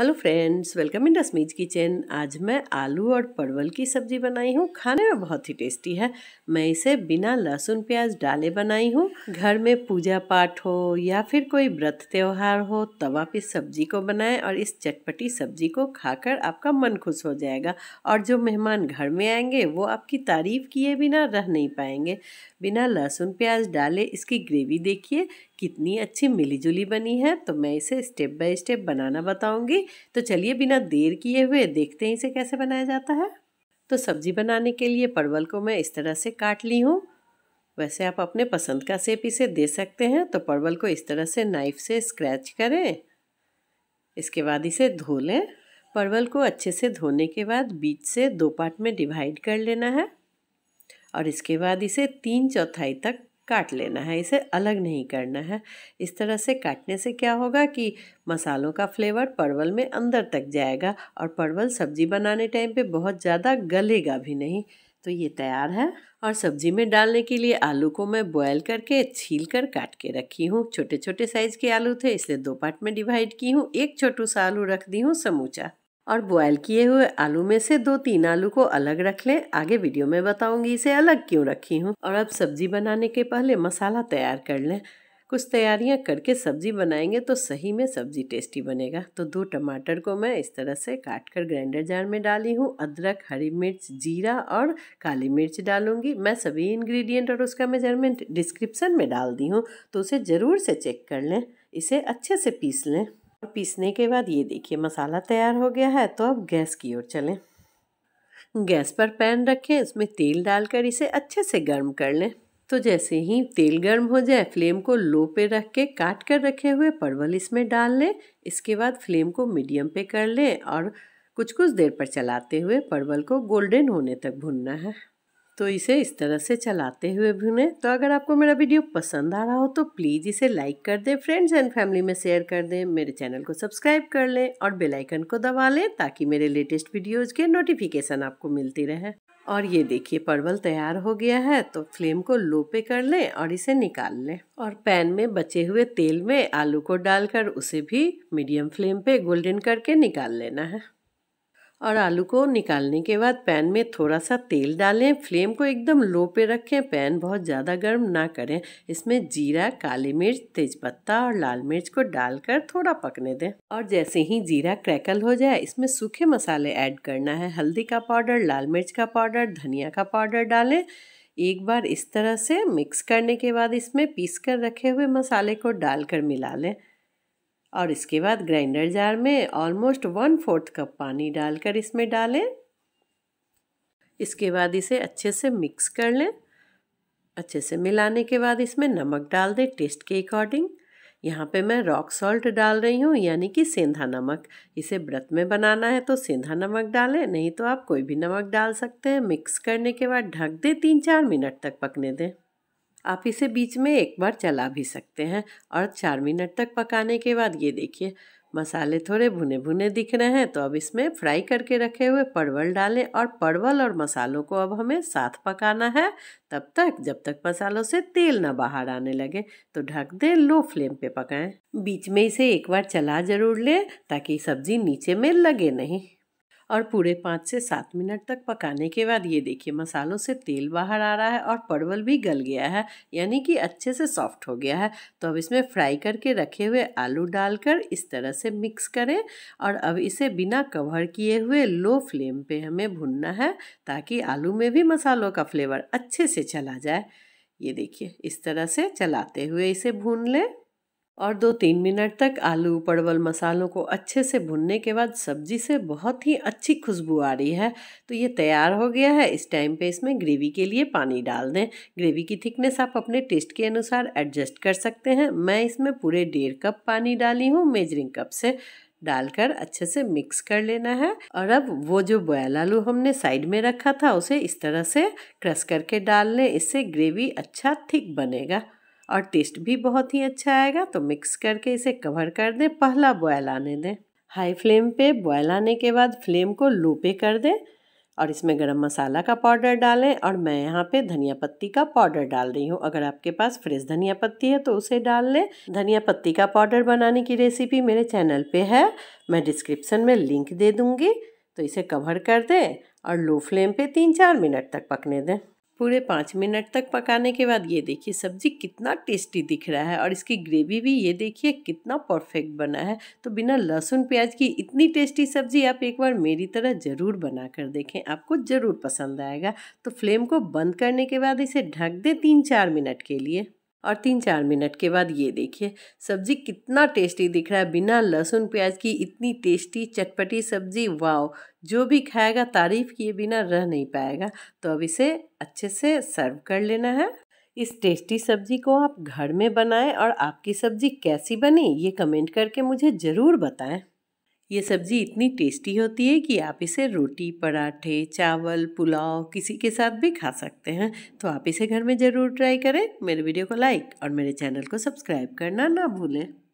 hello friends welcome in Rashmi's kitchen आज मैं आलू और परवल की सब्ज़ी बनाई हूँ खाने में बहुत ही टेस्टी है मैं इसे बिना लहसुन प्याज डाले बनाई हूँ घर में पूजा पाठ हो या फिर कोई व्रत त्यौहार हो तब आप इस सब्ज़ी को बनाएं और इस चटपटी सब्ज़ी को खाकर आपका मन खुश हो जाएगा और जो मेहमान घर में आएंगे वो आपकी तारीफ़ किए बिना रह नहीं पाएंगे बिना लहसुन प्याज डाले इसकी ग्रेवी देखिए कितनी अच्छी मिलीजुली बनी है तो मैं इसे स्टेप बाय स्टेप बनाना बताऊंगी तो चलिए बिना देर किए हुए देखते हैं इसे कैसे बनाया जाता है तो सब्जी बनाने के लिए परवल को मैं इस तरह से काट ली हूँ वैसे आप अपने पसंद का सेप इसे दे सकते हैं तो परवल को इस तरह से नाइफ से स्क्रैच करें इसके बाद इसे धो लें परवल को अच्छे से धोने के बाद बीच से दो पार्ट में डिवाइड कर लेना है और इसके बाद इसे तीन चौथाई तक काट लेना है इसे अलग नहीं करना है इस तरह से काटने से क्या होगा कि मसालों का फ्लेवर परवल में अंदर तक जाएगा और परवल सब्जी बनाने टाइम पे बहुत ज़्यादा गलेगा भी नहीं तो ये तैयार है और सब्जी में डालने के लिए आलू को मैं बॉयल करके छील कर काट के रखी हूँ छोटे छोटे साइज़ के आलू थे इसलिए दो पार्ट में डिवाइड की हूँ एक छोटू सा आलू रख दी हूँ समूचा और बॉयल किए हुए आलू में से दो तीन आलू को अलग रख लें आगे वीडियो में बताऊंगी इसे अलग क्यों रखी हूँ और अब सब्जी बनाने के पहले मसाला तैयार कर लें कुछ तैयारियां करके सब्जी बनाएंगे तो सही में सब्जी टेस्टी बनेगा तो दो टमाटर को मैं इस तरह से काट कर ग्राइंडर जार में डाली हूँ अदरक हरी मिर्च जीरा और काली मिर्च डालूंगी मैं सभी इंग्रेडिएंट और उसका मेजरमेंट डिस्क्रिप्सन में डाल दी हूँ तो उसे ज़रूर से चेक कर लें इसे अच्छे से पीस लें और पीसने के बाद ये देखिए मसाला तैयार हो गया है तो अब गैस की ओर चलें गैस पर पैन रखें उसमें तेल डालकर इसे अच्छे से गर्म कर लें तो जैसे ही तेल गर्म हो जाए फ्लेम को लो पे रख के काट कर रखे हुए परवल इसमें डाल लें इसके बाद फ्लेम को मीडियम पे कर लें और कुछ कुछ देर पर चलाते हुए परवल को गोल्डन होने तक भुनना है तो इसे इस तरह से चलाते हुए भुने तो अगर आपको मेरा वीडियो पसंद आ रहा हो तो प्लीज़ इसे लाइक कर दें फ्रेंड्स एंड फैमिली में शेयर कर दें मेरे चैनल को सब्सक्राइब कर लें और बेल आइकन को दबा लें ताकि मेरे लेटेस्ट वीडियोज़ के नोटिफिकेशन आपको मिलती रहे और ये देखिए परवल तैयार हो गया है तो फ्लेम को लो पे कर लें और इसे निकाल लें और पैन में बचे हुए तेल में आलू को डालकर उसे भी मीडियम फ्लेम पे गोल्डन करके निकाल लेना है और आलू को निकालने के बाद पैन में थोड़ा सा तेल डालें फ्लेम को एकदम लो पे रखें पैन बहुत ज़्यादा गर्म ना करें इसमें जीरा काली मिर्च तेज़पत्ता और लाल मिर्च को डालकर थोड़ा पकने दें और जैसे ही जीरा क्रैकल हो जाए इसमें सूखे मसाले ऐड करना है हल्दी का पाउडर लाल मिर्च का पाउडर धनिया का पाउडर डालें एक बार इस तरह से मिक्स करने के बाद इसमें पीस कर रखे हुए मसाले को डालकर मिला लें और इसके बाद ग्राइंडर जार में ऑलमोस्ट वन फोर्थ कप पानी डालकर इसमें डालें इसके बाद इसे अच्छे से मिक्स कर लें अच्छे से मिलाने के बाद इसमें नमक डाल दें टेस्ट के अकॉर्डिंग यहाँ पे मैं रॉक सॉल्ट डाल रही हूँ यानी कि सेंधा नमक इसे व्रत में बनाना है तो सेंधा नमक डालें नहीं तो आप कोई भी नमक डाल सकते हैं मिक्स करने के बाद ढक दें तीन चार मिनट तक पकने दें आप इसे बीच में एक बार चला भी सकते हैं और चार मिनट तक पकाने के बाद ये देखिए मसाले थोड़े भुने भुने दिख रहे हैं तो अब इसमें फ्राई करके रखे हुए परवल डालें और परवल और मसालों को अब हमें साथ पकाना है तब तक जब तक मसालों से तेल ना बाहर आने लगे तो ढक दें लो फ्लेम पे पकाएं बीच में इसे एक बार चला जरूर लें ताकि सब्जी नीचे में लगे नहीं और पूरे पाँच से सात मिनट तक पकाने के बाद ये देखिए मसालों से तेल बाहर आ रहा है और परवल भी गल गया है यानी कि अच्छे से सॉफ्ट हो गया है तो अब इसमें फ्राई करके रखे हुए आलू डालकर इस तरह से मिक्स करें और अब इसे बिना कवर किए हुए लो फ्लेम पे हमें भुनना है ताकि आलू में भी मसालों का फ्लेवर अच्छे से चला जाए ये देखिए इस तरह से चलाते हुए इसे भून लें और दो तीन मिनट तक आलू परवल मसालों को अच्छे से भुनने के बाद सब्जी से बहुत ही अच्छी खुशबू आ रही है तो ये तैयार हो गया है इस टाइम पे इसमें ग्रेवी के लिए पानी डाल दें ग्रेवी की थिकनेस आप अपने टेस्ट के अनुसार एडजस्ट कर सकते हैं मैं इसमें पूरे डेढ़ कप पानी डाली हूँ मेजरिंग कप से डालकर अच्छे से मिक्स कर लेना है और अब वो जो बॉयल आलू हमने साइड में रखा था उसे इस तरह से क्रश करके डाल लें इससे ग्रेवी अच्छा थिक बनेगा और टेस्ट भी बहुत ही अच्छा आएगा तो मिक्स करके इसे कवर कर दें पहला बॉयल आने दें हाई फ्लेम पे बॉयल आने के बाद फ्लेम को लो पे कर दें और इसमें गरम मसाला का पाउडर डालें और मैं यहाँ पे धनिया पत्ती का पाउडर डाल रही हूँ अगर आपके पास फ्रेश धनिया पत्ती है तो उसे डाल लें धनिया पत्ती का पाउडर बनाने की रेसिपी मेरे चैनल पे है मैं डिस्क्रिप्सन में लिंक दे दूँगी तो इसे कवर कर दें और लो फ्लेम पे तीन चार मिनट तक पकने दें पूरे पाँच मिनट तक पकाने के बाद ये देखिए सब्ज़ी कितना टेस्टी दिख रहा है और इसकी ग्रेवी भी ये देखिए कितना परफेक्ट बना है तो बिना लहसुन प्याज की इतनी टेस्टी सब्ज़ी आप एक बार मेरी तरह ज़रूर बना कर देखें आपको ज़रूर पसंद आएगा तो फ्लेम को बंद करने के बाद इसे ढक दें तीन चार मिनट के लिए और तीन चार मिनट के बाद ये देखिए सब्ज़ी कितना टेस्टी दिख रहा है बिना लहसुन प्याज की इतनी टेस्टी चटपटी सब्ज़ी वाओ जो भी खाएगा तारीफ़ किए बिना रह नहीं पाएगा तो अब इसे अच्छे से सर्व कर लेना है इस टेस्टी सब्ज़ी को आप घर में बनाएं और आपकी सब्ज़ी कैसी बनी ये कमेंट करके मुझे ज़रूर बताएं ये सब्ज़ी इतनी टेस्टी होती है कि आप इसे रोटी पराठे चावल पुलाव किसी के साथ भी खा सकते हैं तो आप इसे घर में ज़रूर ट्राई करें मेरे वीडियो को लाइक और मेरे चैनल को सब्सक्राइब करना ना भूलें